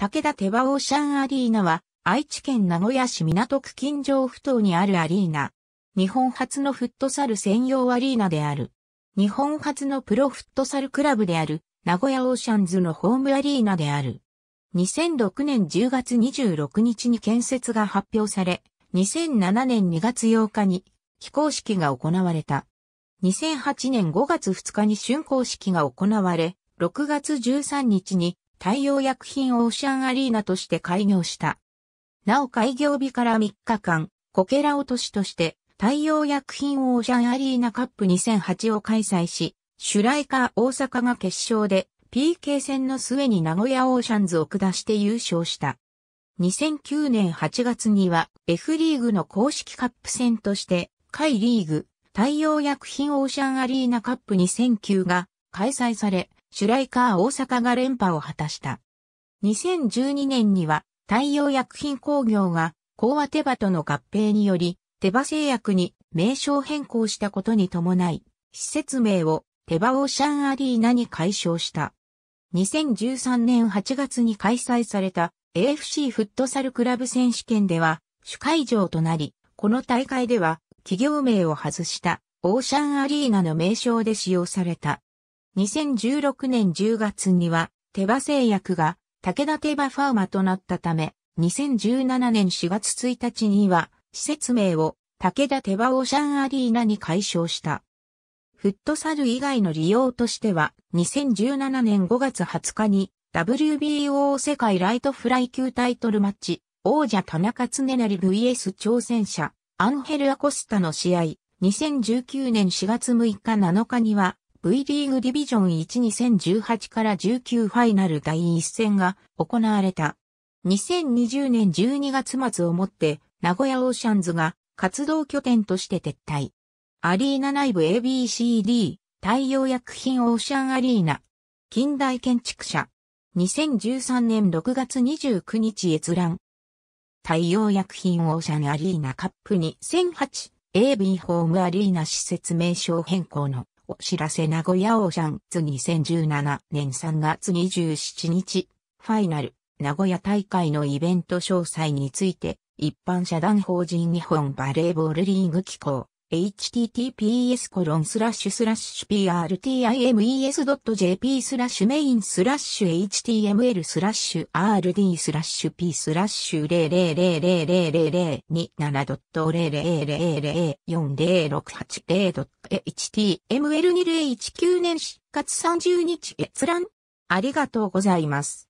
武田手羽オーシャンアリーナは、愛知県名古屋市港区金城ふ頭にあるアリーナ。日本初のフットサル専用アリーナである。日本初のプロフットサルクラブである、名古屋オーシャンズのホームアリーナである。2006年10月26日に建設が発表され、2007年2月8日に起工式が行われた。2008年5月2日に竣工式が行われ、6月13日に太陽薬品オーシャンアリーナとして開業した。なお開業日から3日間、こけら落としとして、太陽薬品オーシャンアリーナカップ2008を開催し、シュライカー大阪が決勝で PK 戦の末に名古屋オーシャンズを下して優勝した。2009年8月には F リーグの公式カップ戦として、海リーグ、太陽薬品オーシャンアリーナカップ2009が開催され、シュライカー大阪が連覇を果たした。2012年には、太陽薬品工業が、コ和手羽との合併により、手羽製薬に名称変更したことに伴い、施設名を手羽オーシャンアリーナに改称した。2013年8月に開催された AFC フットサルクラブ選手権では主会場となり、この大会では企業名を外したオーシャンアリーナの名称で使用された。2016年10月には、手羽製薬が武田手羽ファーマとなったため、2017年4月1日には、施設名を武田手羽オーシャンアリーナに解消した。フットサル以外の利用としては、2017年5月20日に WBO 世界ライトフライ級タイトルマッチ、王者田中恒成 VS 挑戦者、アンヘル・アコスタの試合、2019年4月6日7日には、V リーグディビジョン12018から19ファイナル第1戦が行われた。2020年12月末をもって名古屋オーシャンズが活動拠点として撤退。アリーナ内部 ABCD 太陽薬品オーシャンアリーナ近代建築者2013年6月29日閲覧太陽薬品オーシャンアリーナカップ2008 AB ホームアリーナ施設名称変更のお知らせ名古屋オーシャンズ2017年3月27日、ファイナル、名古屋大会のイベント詳細について、一般社団法人日本バレーボールリーグ機構、https prtimes.jp m a i n html rd p 0 0 0 0 0 0 2 7 0 0 0 0 4 0 6 8 h t m l 2 0 1 9年4月30日閲覧ありがとうございます。